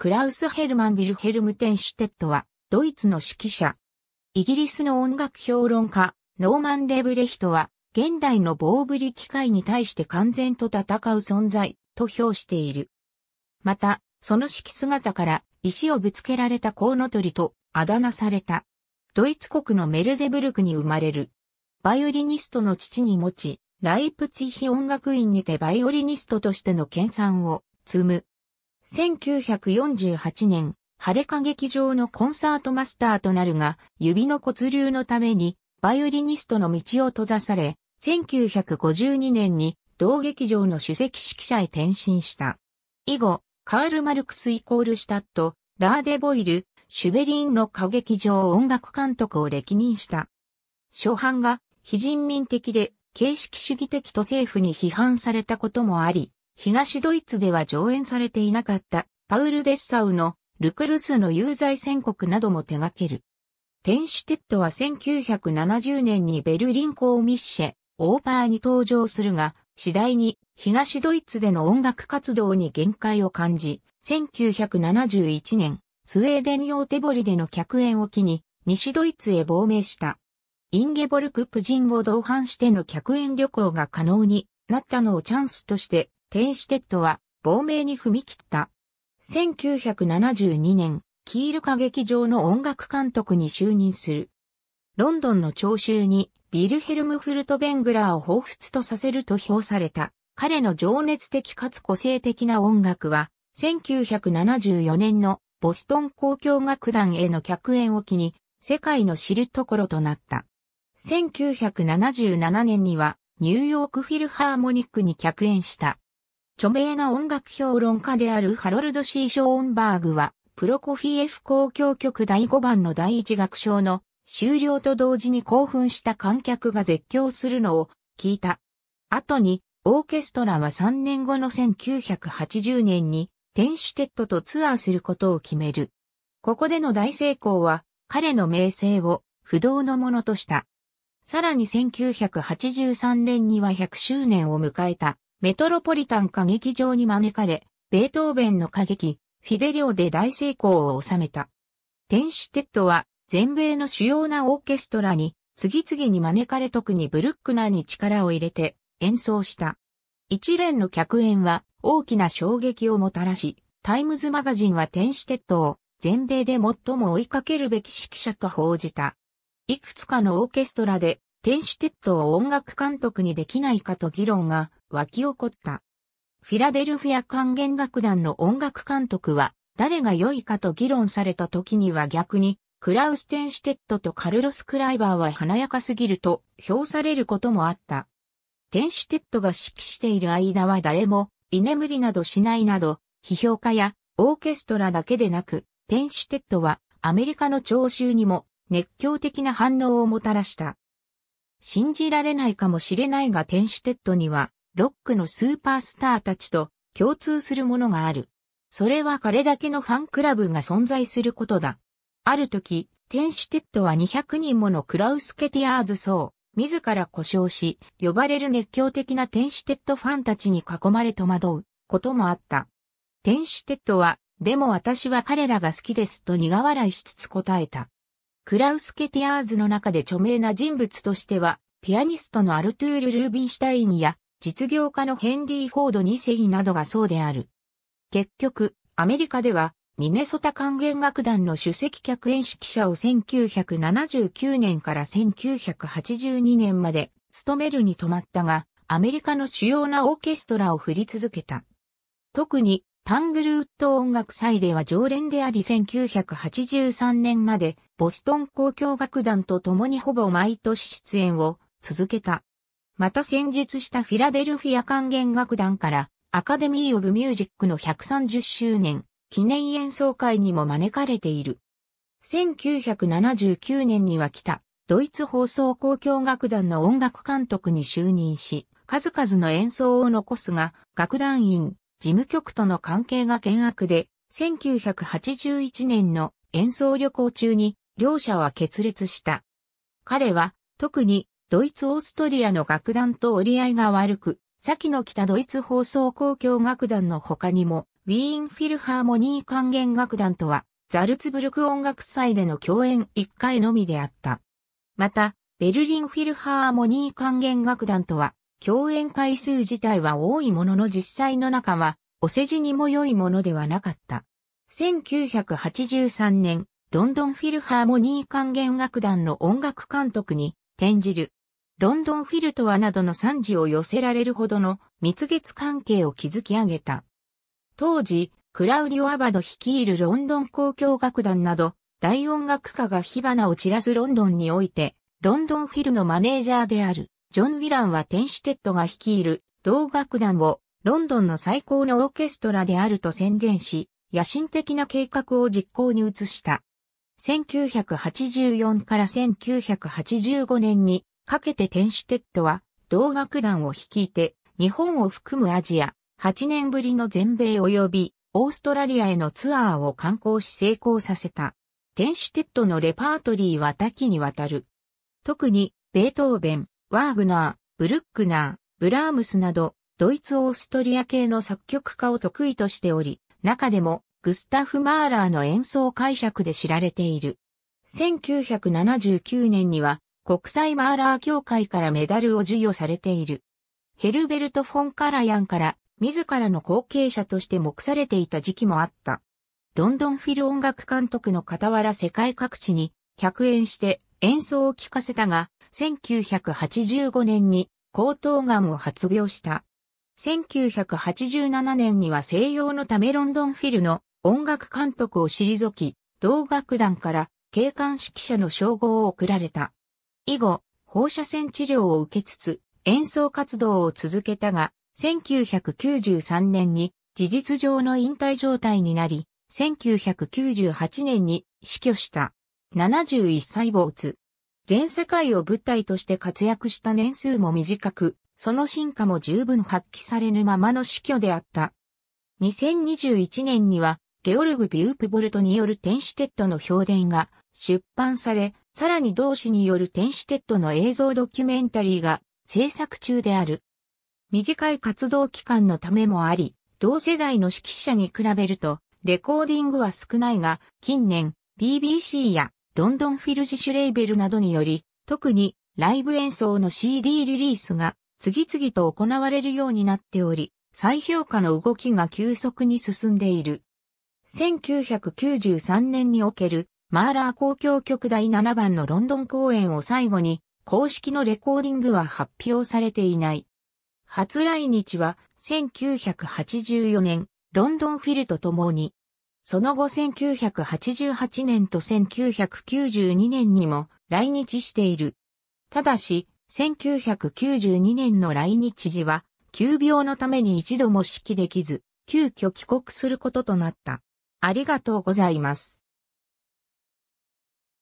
クラウス・ヘルマン・ビルヘルム・テンシュテットは、ドイツの指揮者。イギリスの音楽評論家、ノーマン・レブレヒトは、現代の棒振り機械に対して完全と戦う存在、と評している。また、その揮姿から石をぶつけられたコウノトリとあだ名された。ドイツ国のメルゼブルクに生まれる。バイオリニストの父に持ち、ライプツィヒ音楽院にてバイオリニストとしての研鑽を積む。1948年、晴れ歌劇場のコンサートマスターとなるが、指の骨流のために、バイオリニストの道を閉ざされ、1952年に同劇場の首席指揮者へ転身した。以後、カール・マルクスイコールシュタット、ラーデボイル、シュベリンの歌劇場音楽監督を歴任した。初版が非人民的で形式主義的と政府に批判されたこともあり、東ドイツでは上演されていなかったパウル・デッサウのルクルスの有罪宣告なども手掛ける。天使テッドは1970年にベルリン公ミッシェ、オーパーに登場するが、次第に東ドイツでの音楽活動に限界を感じ、1971年、スウェーデン用ボリでの客演を機に、西ドイツへ亡命した。インゲボルク・プジンを同伴しての客演旅行が可能になったのをチャンスとしてテンシュテッドは亡命に踏み切った。1972年、キール歌劇場の音楽監督に就任する。ロンドンの聴衆にビルヘルム・フルトベングラーを彷彿とさせると評された。彼の情熱的かつ個性的な音楽は、1974年のボストン公共楽団への客演を機に、世界の知るところとなった。1977年には、ニューヨークフィルハーモニックに客演した。著名な音楽評論家であるハロルド・シー・ショーンバーグは、プロコフィエフ交響曲第5番の第1楽章の終了と同時に興奮した観客が絶叫するのを聞いた。後に、オーケストラは3年後の1980年に、テンシュテットとツアーすることを決める。ここでの大成功は、彼の名声を不動のものとした。さらに1983年には100周年を迎えたメトロポリタン歌劇場に招かれ、ベートーベンの歌劇、フィデリオで大成功を収めた。天使テッドは全米の主要なオーケストラに次々に招かれ特にブルックナーに力を入れて演奏した。一連の客演は大きな衝撃をもたらし、タイムズマガジンは天使テッドを全米で最も追いかけるべき指揮者と報じた。いくつかのオーケストラで天守鉄塔を音楽監督にできないかと議論が湧き起こった。フィラデルフィア管弦楽団の音楽監督は誰が良いかと議論された時には逆にクラウス・テンシュテットとカルロス・クライバーは華やかすぎると評されることもあった。テンシュテットが指揮している間は誰も居眠りなどしないなど、批評家やオーケストラだけでなく、テンシュテットはアメリカの聴衆にも熱狂的な反応をもたらした。信じられないかもしれないがテンシュテッドには、ロックのスーパースターたちと共通するものがある。それは彼だけのファンクラブが存在することだ。ある時、テンシュテッドは200人ものクラウスケティアーズ層、自ら故障し、呼ばれる熱狂的なテンシュテッドファンたちに囲まれ戸惑うこともあった。テンシュテッドは、でも私は彼らが好きですと苦笑いしつつ答えた。クラウス・ケティアーズの中で著名な人物としては、ピアニストのアルトゥール・ルービンシュタインや、実業家のヘンリー・フォード2世などがそうである。結局、アメリカでは、ミネソタ管弦楽団の首席客演指揮者を1979年から1982年まで務めるに止まったが、アメリカの主要なオーケストラを振り続けた。特にタングルウッド音楽祭では常連であり1983年までボストン交響楽団と共にほぼ毎年出演を続けた。また先日したフィラデルフィア管弦楽団からアカデミー・オブ・ミュージックの130周年記念演奏会にも招かれている。1979年には来たドイツ放送交響楽団の音楽監督に就任し、数々の演奏を残すが、楽団員、事務局との関係が険悪で、1981年の演奏旅行中に両者は決裂した。彼は特にドイツ・オーストリアの楽団と折り合いが悪く、先の北ドイツ放送公共楽団の他にも、ウィーン・フィルハーモニー管弦楽団とは、ザルツブルク音楽祭での共演1回のみであった。また、ベルリン・フィルハーモニー管弦楽団とは、共演回数自体は多いものの実際の中は、お世辞にも良いものではなかった。1983年、ロンドンフィルハーモニー管弦楽団の音楽監督に転じる。ロンドンフィルとはなどの賛辞を寄せられるほどの蜜月関係を築き上げた。当時、クラウディオ・アバド率いるロンドン交響楽団など、大音楽家が火花を散らすロンドンにおいて、ロンドンフィルのマネージャーである。ジョン・ウィランはテンシュテッドが率いる同楽団をロンドンの最高のオーケストラであると宣言し、野心的な計画を実行に移した。1984から1985年にかけてテンシュテッドは同楽団を率いて日本を含むアジア8年ぶりの全米及びオーストラリアへのツアーを観光し成功させた。テンシュテッドのレパートリーは多岐にわたる。特にベートーベン、ワーグナー、ブルックナー、ブラームスなど、ドイツ・オーストリア系の作曲家を得意としており、中でも、グスタフ・マーラーの演奏解釈で知られている。1979年には、国際マーラー協会からメダルを授与されている。ヘルベルト・フォン・カラヤンから自らの後継者として目されていた時期もあった。ロンドンフィル音楽監督の傍ら世界各地に客演して演奏を聴かせたが、1985年に喉頭がんを発病した。1987年には西洋のためロンドンフィルの音楽監督を退き、同楽団から警官指揮者の称号を贈られた。以後、放射線治療を受けつつ、演奏活動を続けたが、1993年に事実上の引退状態になり、1998年に死去した。71歳没。全世界を舞台として活躍した年数も短く、その進化も十分発揮されぬままの死去であった。2021年には、ゲオルグ・ビュープボルトによる天使テッドの評伝が出版され、さらに同志による天使テッドの映像ドキュメンタリーが制作中である。短い活動期間のためもあり、同世代の指揮者に比べると、レコーディングは少ないが、近年、BBC やロンドンフィル自主レーベルなどにより、特にライブ演奏の CD リリースが次々と行われるようになっており、再評価の動きが急速に進んでいる。1993年におけるマーラー公共局第7番のロンドン公演を最後に公式のレコーディングは発表されていない。初来日は1984年ロンドンフィルと共にその後1988年と1992年にも来日している。ただし、1992年の来日時は、急病のために一度も指揮できず、急遽帰国することとなった。ありがとうございます。